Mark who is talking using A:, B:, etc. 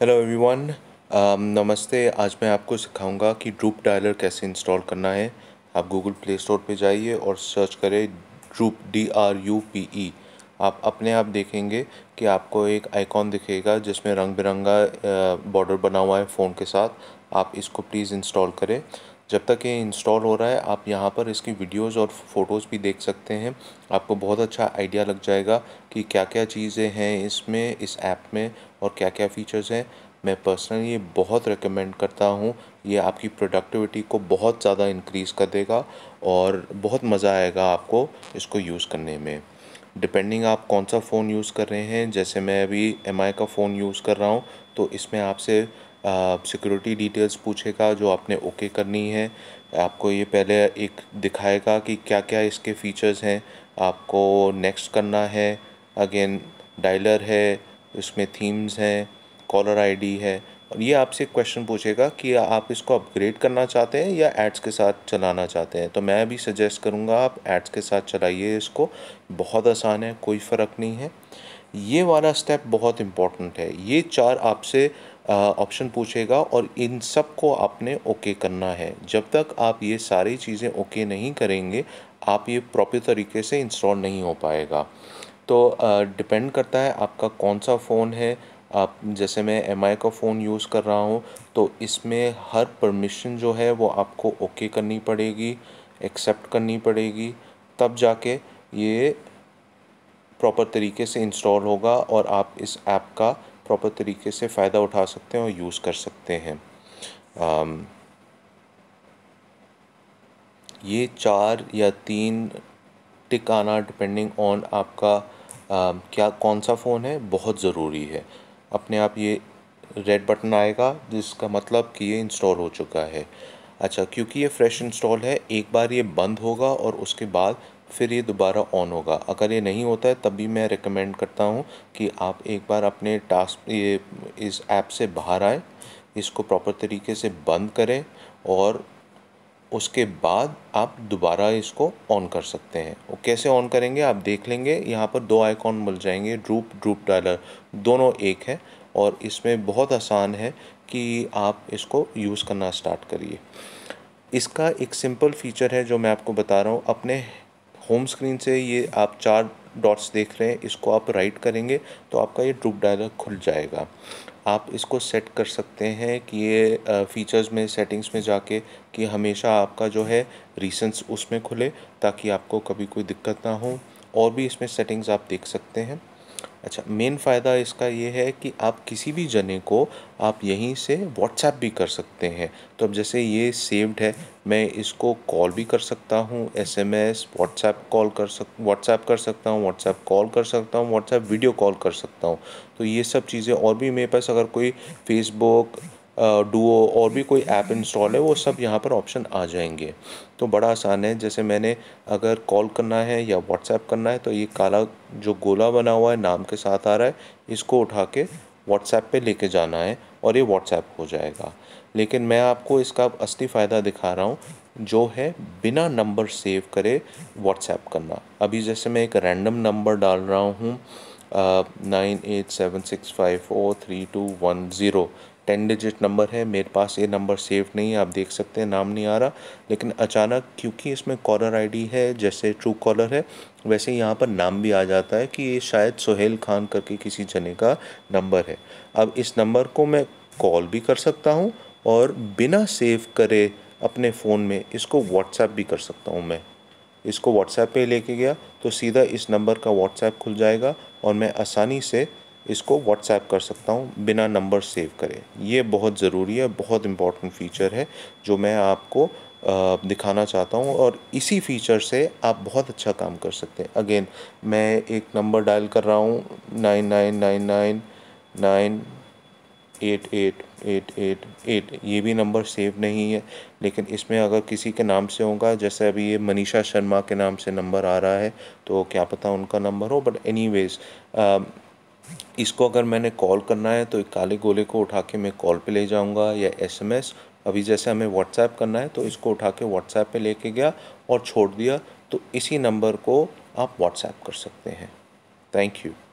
A: hello everyone um, नमस्ते आज मैं आपको सिखाऊंगा कि ड्रूप डायलर कैसे इंस्टॉल करना है आप गूगल प्ले स्टोर पे जाइए और सर्च करें drupe D R U P E आप अपने आप देखेंगे कि आपको एक आइकॉन दिखेगा जिसमें रंग बिरंगा बॉर्डर uh, बना हुआ है फ़ोन के साथ आप इसको प्लीज़ इंस्टॉल करें जब तक ये इंस्टॉल हो रहा है आप यहाँ पर इसकी वीडियोस और फ़ोटोज़ भी देख सकते हैं आपको बहुत अच्छा आइडिया लग जाएगा कि क्या क्या चीज़ें हैं इसमें इस ऐप में और क्या क्या फ़ीचर्स हैं मैं पर्सनली ये बहुत रिकमेंड करता हूँ ये आपकी प्रोडक्टिविटी को बहुत ज़्यादा इंक्रीज़ कर देगा और बहुत मज़ा आएगा आपको इसको यूज़ करने में डिपेंडिंग आप कौन सा फ़ोन यूज़ कर रहे हैं जैसे मैं अभी एम का फ़ोन यूज़ कर रहा हूँ तो इसमें आपसे सिक्योरिटी डिटेल्स पूछेगा जो आपने ओके करनी है आपको ये पहले एक दिखाएगा कि क्या क्या इसके फीचर्स हैं आपको नेक्स्ट करना है अगेन डायलर है इसमें थीम्स हैं कॉलर आईडी है और ये आपसे क्वेश्चन पूछेगा कि आप इसको अपग्रेड करना चाहते हैं या एड्स के साथ चलाना चाहते हैं तो मैं भी सजेस्ट करूँगा आप एड्स के साथ चलाइए इसको बहुत आसान है कोई फ़र्क नहीं है ये वाला स्टेप बहुत इम्पॉर्टेंट है ये चार आपसे ऑप्शन पूछेगा और इन सब को आपने ओके करना है जब तक आप ये सारी चीज़ें ओके नहीं करेंगे आप ये प्रॉपर तरीके से इंस्टॉल नहीं हो पाएगा तो डिपेंड करता है आपका कौन सा फ़ोन है आप जैसे मैं एम का फ़ोन यूज़ कर रहा हूँ तो इसमें हर परमिशन जो है वो आपको ओके करनी पड़ेगी एक्सेप्ट करनी पड़ेगी तब जाके ये प्रॉपर तरीके से इंस्टॉल होगा और आप इस ऐप का प्रॉपर तरीके से फ़ायदा उठा सकते हैं और यूज़ कर सकते हैं ये चार या तीन टिक आना डिपेंडिंग ऑन आपका आ, क्या कौन सा फ़ोन है बहुत ज़रूरी है अपने आप ये रेड बटन आएगा जिसका मतलब कि ये इंस्टॉल हो चुका है अच्छा क्योंकि ये फ्रेश इंस्टॉल है एक बार ये बंद होगा और उसके बाद फिर ये दोबारा ऑन होगा अगर ये नहीं होता है तब भी मैं रिकमेंड करता हूँ कि आप एक बार अपने टास्क ये इस ऐप से बाहर आए इसको प्रॉपर तरीके से बंद करें और उसके बाद आप दोबारा इसको ऑन कर सकते हैं वो कैसे ऑन करेंगे आप देख लेंगे यहाँ पर दो आइकॉन मिल जाएंगे ड्रूप ड्रूप डायलर दोनों एक है और इसमें बहुत आसान है कि आप इसको यूज़ करना स्टार्ट करिए इसका एक सिंपल फीचर है जो मैं आपको बता रहा हूँ अपने होम स्क्रीन से ये आप चार डॉट्स देख रहे हैं इसको आप राइट करेंगे तो आपका ये ड्रुप डायलॉग खुल जाएगा आप इसको सेट कर सकते हैं कि ये फीचर्स में सेटिंग्स में जाके कि हमेशा आपका जो है रीसेंस उसमें खुले ताकि आपको कभी कोई दिक्कत ना हो और भी इसमें सेटिंग्स आप देख सकते हैं अच्छा मेन फ़ायदा इसका ये है कि आप किसी भी जने को आप यहीं से व्हाट्सएप भी कर सकते हैं तो अब जैसे ये सेव्ड है मैं इसको कॉल भी कर सकता हूँ S M S WhatsApp call कर सक व्हाट्सएप कर सकता हूँ व्हाट्सएप कॉल कर सकता हूँ व्हाट्सएप वीडियो कॉल कर सकता हूँ तो ये सब चीज़ें और भी मेरे पास अगर कोई फेसबुक डुओ और भी कोई ऐप इंस्टॉल है वो सब यहाँ पर ऑप्शन आ जाएंगे तो बड़ा आसान है जैसे मैंने अगर कॉल करना है या व्हाट्सएप करना है तो ये काला जो गोला बना हुआ है नाम के साथ आ रहा है इसको उठा के व्हाट्सएप पे लेके जाना है और ये व्हाट्सएप हो जाएगा लेकिन मैं आपको इसका असली फ़ायदा दिखा रहा हूँ जो है बिना नंबर सेव करे व्हाट्सएप करना अभी जैसे मैं एक रैंडम नंबर डाल रहा हूँ nine eight seven six five four three two one zero ten digit number है मेरे पास ये नंबर सेव नहीं है आप देख सकते हैं नाम नहीं आ रहा लेकिन अचानक क्योंकि इसमें कॉलर आईडी है जैसे ट्रू कॉलर है वैसे यहाँ पर नाम भी आ जाता है कि ये शायद सुहेल खान करके किसी जने का नंबर है अब इस नंबर को मैं कॉल भी कर सकता हूँ और बिना सेव करे अपने फ़ोन में इसको व्हाट्सएप भी कर सकता हूँ मैं इसको व्हाट्सएप पे लेके गया तो सीधा इस नंबर का व्हाट्सएप खुल जाएगा और मैं आसानी से इसको व्हाट्सएप कर सकता हूँ बिना नंबर सेव करे ये बहुत ज़रूरी है बहुत इम्पॉर्टेंट फीचर है जो मैं आपको दिखाना चाहता हूँ और इसी फीचर से आप बहुत अच्छा काम कर सकते हैं अगेन मैं एक नंबर डायल कर रहा हूँ nine nine nine nine nine eight eight eight eight eight ये भी नंबर सेव नहीं है लेकिन इसमें अगर किसी के नाम से होगा जैसे अभी ये मनीषा शर्मा के नाम से नंबर आ रहा है तो क्या पता उनका नंबर हो बट एनी वेज़ इसको अगर मैंने कॉल करना है तो एक काले गोले को उठा के मैं कॉल पे ले जाऊंगा या एसएमएस अभी जैसे हमें व्हाट्सएप करना है तो इसको उठा के व्हाट्सएप पे लेके गया और छोड़ दिया तो इसी नंबर को आप व्हाट्सएप कर सकते हैं थैंक यू